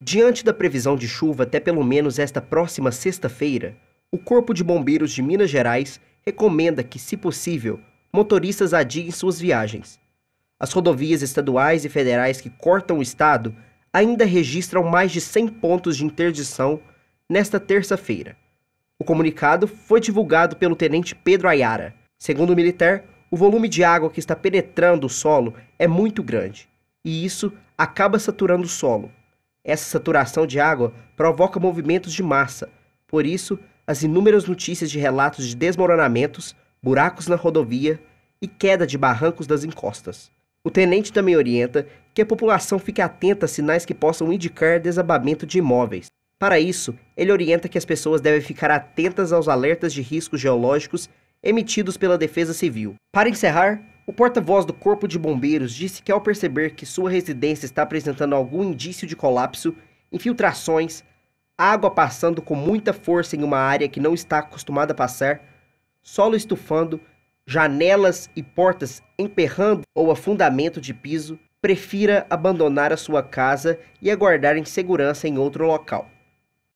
Diante da previsão de chuva até pelo menos esta próxima sexta-feira, o Corpo de Bombeiros de Minas Gerais recomenda que, se possível, motoristas adiem suas viagens. As rodovias estaduais e federais que cortam o estado ainda registram mais de 100 pontos de interdição nesta terça-feira. O comunicado foi divulgado pelo tenente Pedro Ayara. Segundo o militar, o volume de água que está penetrando o solo é muito grande, e isso acaba saturando o solo, essa saturação de água provoca movimentos de massa, por isso, as inúmeras notícias de relatos de desmoronamentos, buracos na rodovia e queda de barrancos das encostas. O tenente também orienta que a população fique atenta a sinais que possam indicar desabamento de imóveis. Para isso, ele orienta que as pessoas devem ficar atentas aos alertas de riscos geológicos emitidos pela Defesa Civil. Para encerrar, o porta-voz do Corpo de Bombeiros disse que, ao perceber que sua residência está apresentando algum indício de colapso, infiltrações, água passando com muita força em uma área que não está acostumada a passar, solo estufando, janelas e portas emperrando ou afundamento de piso, prefira abandonar a sua casa e aguardar em segurança em outro local.